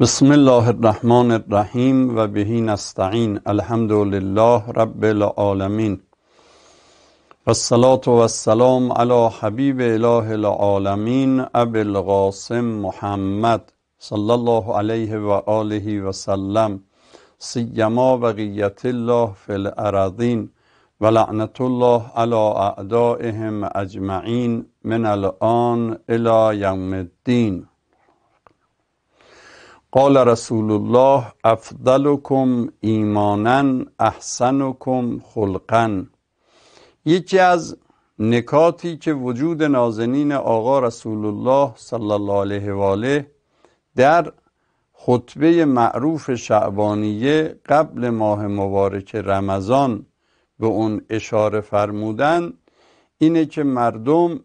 بسم الله الرحمن الرحیم و بهی نستعین الحمد لله رب العالمین و والسلام علی حبیب اله العالمین اب القاسم محمد صلی الله علیه و آله و سلم سیما الله فی الارضین و الله علی اعدائهم اجمعین من الان الی یوم الدین قال رسول الله افضلکم ایمانا احسنکم خلقا یکی از نکاتی که وجود نازنین آقا رسول الله صلی الله علیه و آله در خطبه معروف شعبانیه قبل ماه مبارک رمضان به اون اشاره فرمودن اینه که مردم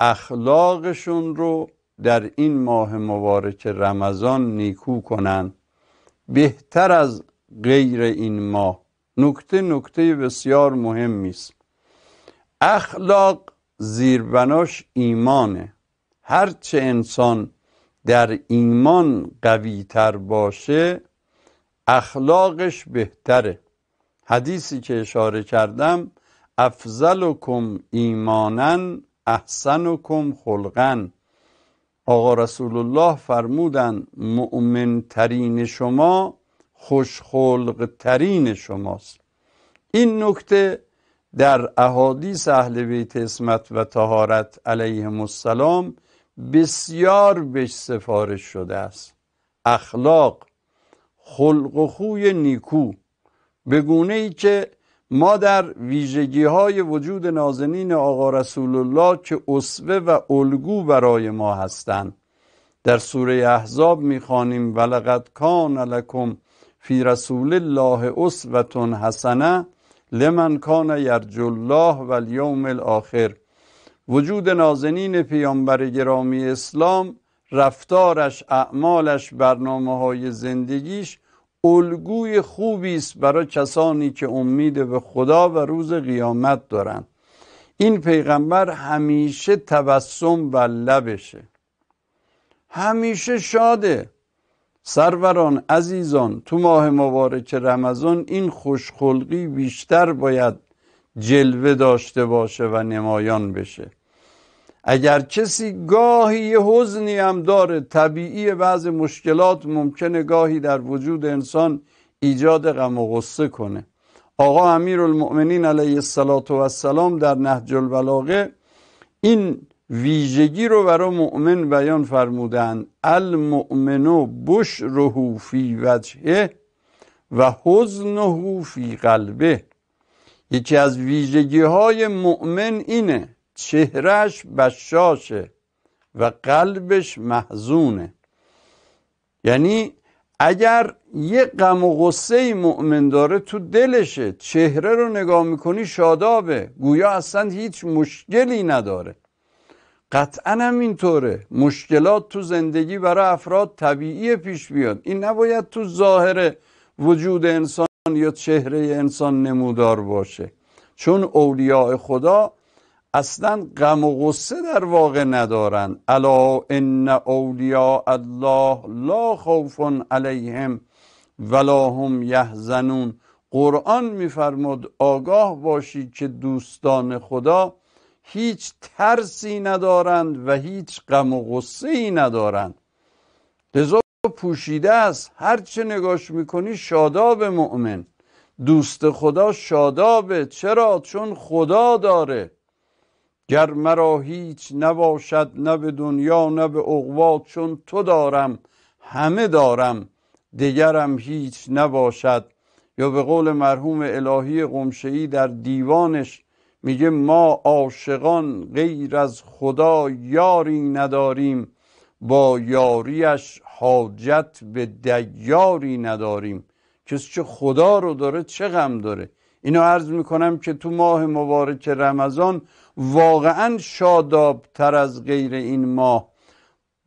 اخلاقشون رو در این ماه مبارک رمضان نیکو کنند بهتر از غیر این ماه نکته نکته بسیار مهمی است اخلاق زیربناش ایمانه هرچه انسان در ایمان قوی تر باشه اخلاقش بهتره حدیثی که اشاره کردم افضلکم ایمانا احسنکم خلقا آقا رسول الله فرمودن مؤمن ترین شما خوشخلق ترین شماست این نکته در احادیث اهل بیت اسمت و تهارت علیه السلام بسیار بهش سفارش شده است اخلاق خلق و خوی نیکو به گونه ای که ما در ویژگی های وجود نازنین آقا رسول الله که اسوه و الگو برای ما هستند در سوره احزاب میخوانیم ولقد کان لکم فی رسول الله اسوه حسنه لمن کان یرجو الله و الیوم الاخر وجود نازنین پیامبر گرامی اسلام رفتارش اعمالش برنامه های زندگیش الگوی خوبی است برای کسانی که امید به خدا و روز قیامت دارند این پیغمبر همیشه تبسم و لبشه همیشه شاده سروران عزیزان تو ماه مبارک رمضان این خوشخلقی بیشتر باید جلوه داشته باشه و نمایان بشه اگر کسی گاهی یه حزنی هم داره طبیعی بعض مشکلات ممکنه گاهی در وجود انسان ایجاد غم و غصه کنه آقا امیرالمؤمنین علیه السلام در نهج البلاغه این ویژگی رو برای مؤمن بیان فرمودند المؤمنو بش فی وجهه و حزنه فی قلبه یکی از ویژگی های مؤمن اینه چهرش بشاشه و قلبش محزونه یعنی اگر یه غم و غصه مؤمن داره تو دلشه چهره رو نگاه میکنی شادابه گویا اصلا هیچ مشکلی نداره قطعا هم اینطوره مشکلات تو زندگی برای افراد طبیعی پیش بیاد این نباید تو ظاهر وجود انسان یا چهره انسان نمودار باشه چون اولیاء خدا اصلا غم و غصه در واقع ندارن الا ان اولیاء الله لا خوف علیهم ولا هم یحزنون قرآن میفرمود آگاه باشی که دوستان خدا هیچ ترسی ندارند و هیچ غم و غصه ای ندارند لذا پوشیده است هر چه نگاش میکنی شاداب مؤمن دوست خدا شادابه چرا چون خدا داره گر مرا هیچ نباشد نه به دنیا نه به اقوا چون تو دارم همه دارم دیگرم هیچ نباشد یا به قول مرحوم الهی قمشه‌ای در دیوانش میگه ما عاشقان غیر از خدا یاری نداریم با یاریش حاجت به دیاری نداریم کسی که خدا رو داره چه غم داره اینو عرض میکنم که تو ماه مبارک رمضان واقعا تر از غیر این ماه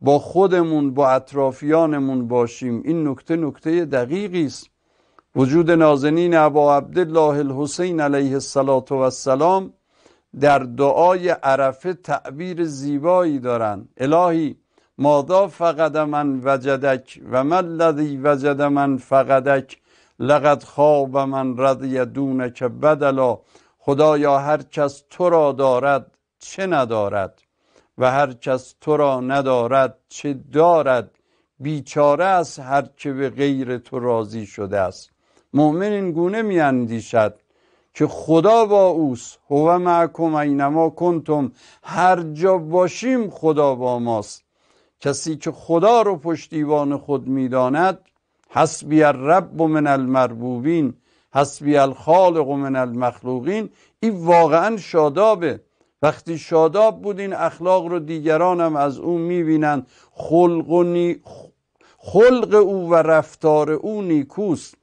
با خودمون با اطرافیانمون باشیم این نکته نکته دقیقی است وجود نازنین ابا عبدالله الحسین علیه السلام و در دعای عرفه تعبیر زیبایی دارند الهی ماذا فقد من وجدک و من الذی وجد من فقدک لقد خواب من رضی که بدلا خدایا هر کس تو را دارد چه ندارد و هر کس تو را ندارد چه دارد بیچاره است هر که به غیر تو راضی شده است مؤمن این گونه میاندیشد که خدا با اوست هو معکم اینما کنتم هر جا باشیم خدا با ماست کسی که خدا رو پشتیبان خود میداند حسبی الرب من المربوبین حسبی الخالق من المخلوقین این واقعا شادابه وقتی شاداب بود این اخلاق رو دیگران هم از او میبینند خلق, خلق او و رفتار او نیکوست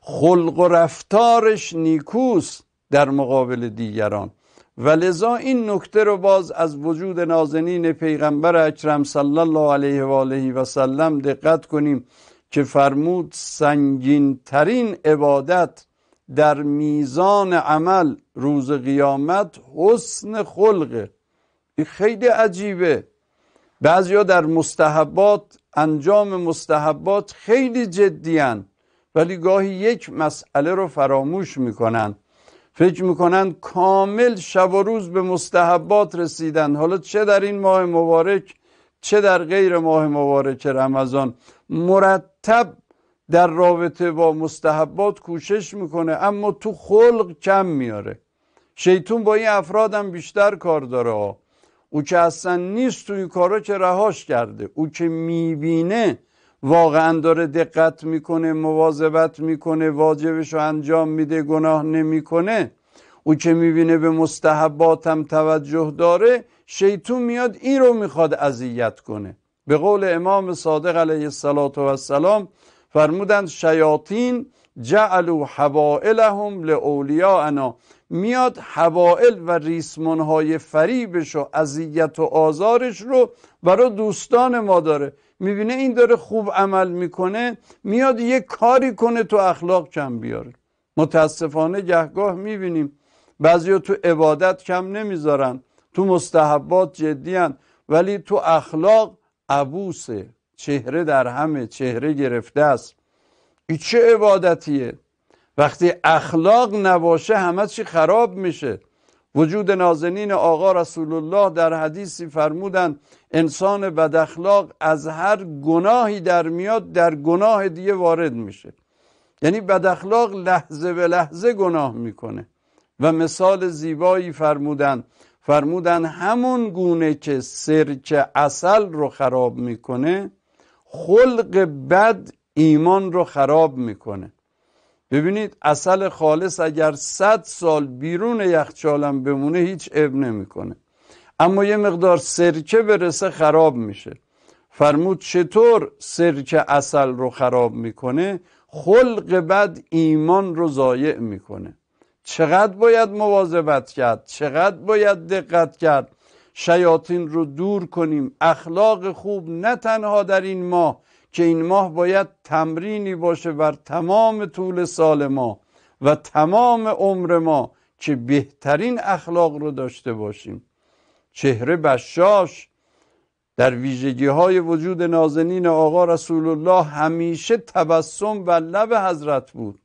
خلق و رفتارش نیکوست در مقابل دیگران و لذا این نکته رو باز از وجود نازنین پیغمبر اکرم صلی الله علیه و آله و سلم دقت کنیم که فرمود سنگین ترین عبادت در میزان عمل روز قیامت حسن خلق این خیلی عجیبه بعضیا در مستحبات انجام مستحبات خیلی جدیان ولی گاهی یک مسئله رو فراموش میکنند. فکر میکنن کامل شب و روز به مستحبات رسیدن حالا چه در این ماه مبارک چه در غیر ماه مبارک رمضان مرتب در رابطه با مستحبات کوشش میکنه اما تو خلق کم میاره شیطون با این افرادم بیشتر کار داره او که اصلا نیست تو این کارا که رهاش کرده او که میبینه واقعا داره دقت میکنه مواظبت میکنه واجبش رو انجام میده گناه نمیکنه او که میبینه به مستحباتم توجه داره شیطون میاد این رو میخواد اذیت کنه به قول امام صادق علیه السلام فرمودند شیاطین جعلوا حوائلهم لاولیاءنا میاد حوائل و ریسمانهای فریبش و اذیت و آزارش رو برای دوستان ما داره میبینه این داره خوب عمل میکنه میاد یه کاری کنه تو اخلاق کم بیاره متاسفانه گهگاه میبینیم بعضی تو عبادت کم نمیذارن تو مستحبات جدیان ولی تو اخلاق عبوسه چهره در همه چهره گرفته است ای چه عبادتیه وقتی اخلاق نباشه همه چی خراب میشه وجود نازنین آقا رسول الله در حدیثی فرمودند انسان بد اخلاق از هر گناهی در میاد در گناه دیگه وارد میشه یعنی بد اخلاق لحظه به لحظه گناه میکنه و مثال زیبایی فرمودند فرمودن همون گونه که سرچ اصل رو خراب میکنه خلق بد ایمان رو خراب میکنه ببینید اصل خالص اگر صد سال بیرون یخچالم بمونه هیچ اب نمیکنه اما یه مقدار سرکه برسه خراب میشه فرمود چطور سرکه اصل رو خراب میکنه خلق بد ایمان رو ضایع میکنه چقدر باید مواظبت کرد چقدر باید دقت کرد شیاطین رو دور کنیم اخلاق خوب نه تنها در این ماه که این ماه باید تمرینی باشه بر تمام طول سال ما و تمام عمر ما که بهترین اخلاق رو داشته باشیم چهره بشاش در ویژگی های وجود نازنین آقا رسول الله همیشه تبسم و لب حضرت بود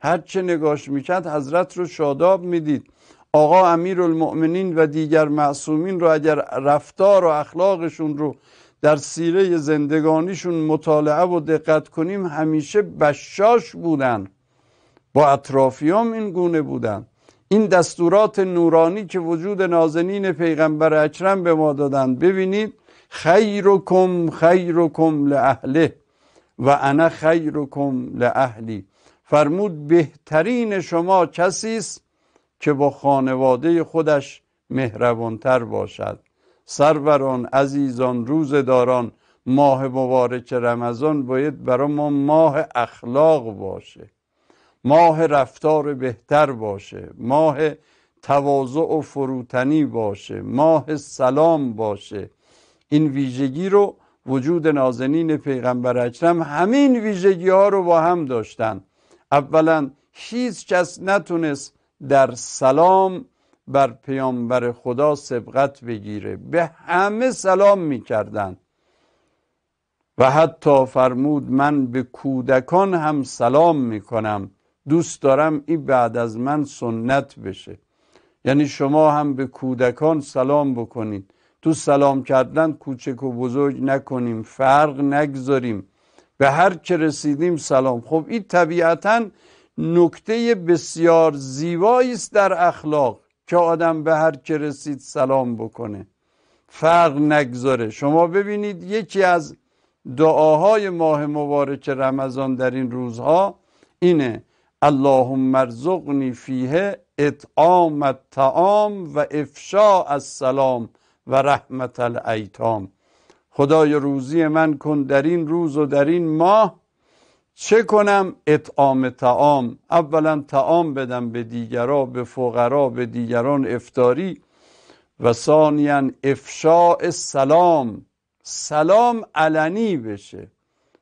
هرچه نگاش میکرد حضرت رو شاداب میدید آقا امیر المؤمنین و دیگر معصومین رو اگر رفتار و اخلاقشون رو در سیره زندگانیشون مطالعه و دقت کنیم همیشه بشاش بودن با اطرافیام این گونه بودن این دستورات نورانی که وجود نازنین پیغمبر اکرم به ما دادن ببینید خیرکم خیرکم لأهله و انا خیرکم لأهلی فرمود بهترین شما کسی است که با خانواده خودش مهربانتر باشد سروران عزیزان روزداران ماه مبارک رمضان باید برای ما ماه اخلاق باشه ماه رفتار بهتر باشه ماه تواضع و فروتنی باشه ماه سلام باشه این ویژگی رو وجود نازنین پیغمبر اکرم همین ویژگی ها رو با هم داشتن اولا هیچ کس نتونست در سلام بر پیامبر خدا سبقت بگیره به همه سلام میکردند و حتی فرمود من به کودکان هم سلام میکنم دوست دارم این بعد از من سنت بشه یعنی شما هم به کودکان سلام بکنید تو سلام کردن کوچک و بزرگ نکنیم فرق نگذاریم به هر که رسیدیم سلام خب این طبیعتا نکته بسیار زیبایی است در اخلاق که آدم به هر که رسید سلام بکنه فرق نگذاره شما ببینید یکی از دعاهای ماه مبارک رمضان در این روزها اینه اللهم ارزقنی فیه اطعام الطعام و افشاء السلام و رحمت الایتام خدای روزی من کن در این روز و در این ماه چه کنم اطعام تعام اولا تعام بدم به دیگرا به فقرا به دیگران افتاری و ثانیا افشاء سلام سلام علنی بشه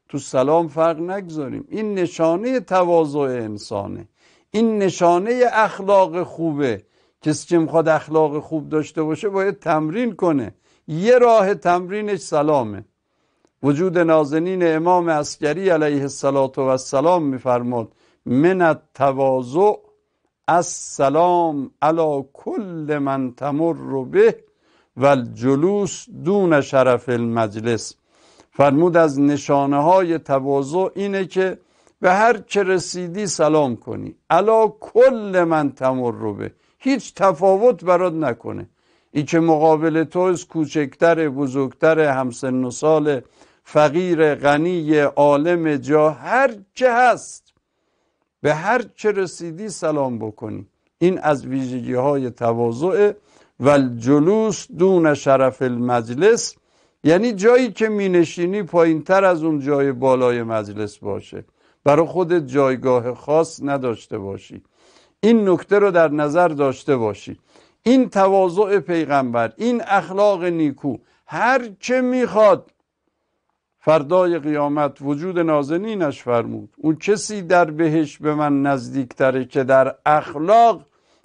تو سلام فرق نگذاریم این نشانه تواضع انسانه این نشانه اخلاق خوبه کسی که میخواد اخلاق خوب داشته باشه باید تمرین کنه یه راه تمرینش سلامه وجود نازنین امام اسکری علیه السلام میفرماد من التواضع السلام علی کل من تمر به و جلوس دون شرف المجلس فرمود از نشانه های تواضع اینه که به هر چه رسیدی سلام کنی علا کل من تمر به هیچ تفاوت برات نکنه این که مقابل تو از کوچکتر بزرگتر همسن و ساله فقیر غنی عالم جا هر چه هست به هر چه رسیدی سلام بکنی این از ویژگی های تواضع و جلوس دون شرف المجلس یعنی جایی که مینشینی پایین تر از اون جای بالای مجلس باشه برای خودت جایگاه خاص نداشته باشی این نکته رو در نظر داشته باشی این تواضع پیغمبر این اخلاق نیکو هر چه میخواد فردای قیامت وجود نازنینش فرمود اون کسی در بهش به من نزدیکتره که در اخلاق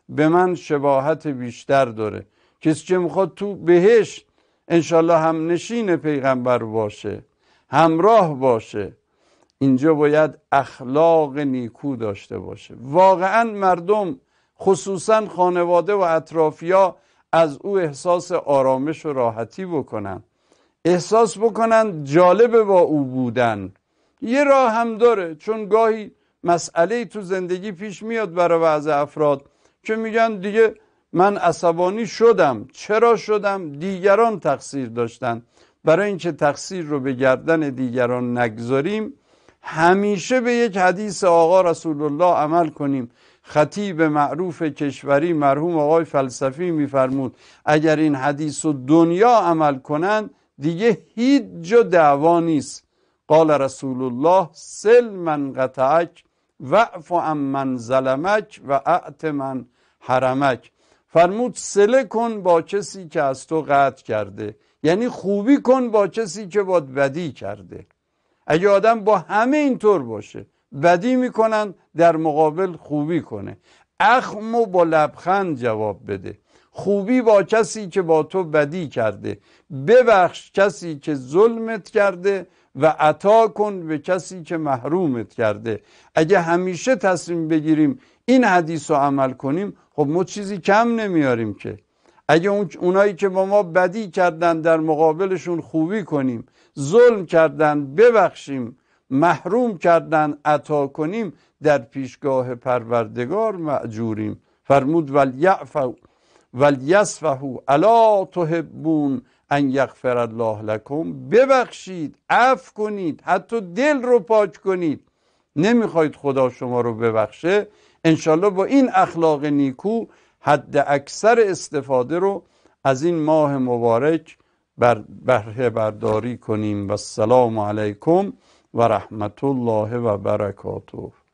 به من شباهت بیشتر داره کسی که میخواد تو بهش انشالله هم نشین پیغمبر باشه همراه باشه اینجا باید اخلاق نیکو داشته باشه واقعا مردم خصوصا خانواده و اطرافیا از او احساس آرامش و راحتی بکنند. احساس بکنن جالبه با او بودن یه راه هم داره چون گاهی مسئله تو زندگی پیش میاد برای بعض افراد که میگن دیگه من عصبانی شدم چرا شدم دیگران تقصیر داشتن برای اینکه تقصیر رو به گردن دیگران نگذاریم همیشه به یک حدیث آقا رسول الله عمل کنیم خطیب معروف کشوری مرحوم آقای فلسفی میفرمود اگر این حدیث و دنیا عمل کنند دیگه هیچ جا دعوا نیست قال رسول الله سل من قطعک وعف عن من ظلمک و اعت من حرمک فرمود سله کن با کسی که از تو قطع کرده یعنی خوبی کن با کسی که باد بدی کرده اگه آدم با همه طور باشه بدی میکنن در مقابل خوبی کنه و با لبخند جواب بده خوبی با کسی که با تو بدی کرده ببخش کسی که ظلمت کرده و عطا کن به کسی که محرومت کرده اگه همیشه تصمیم بگیریم این حدیث رو عمل کنیم خب ما چیزی کم نمیاریم که اگه اون اونایی که با ما بدی کردن در مقابلشون خوبی کنیم ظلم کردن ببخشیم محروم کردن عطا کنیم در پیشگاه پروردگار معجوریم فرمود ولیعفو ولیسفهو الا تحبون ان یغفر الله لکم ببخشید عف کنید حتی دل رو پاک کنید نمیخواید خدا شما رو ببخشه انشالله با این اخلاق نیکو حد اکثر استفاده رو از این ماه مبارک بر بهره برداری کنیم و السلام علیکم و رحمت الله و برکاته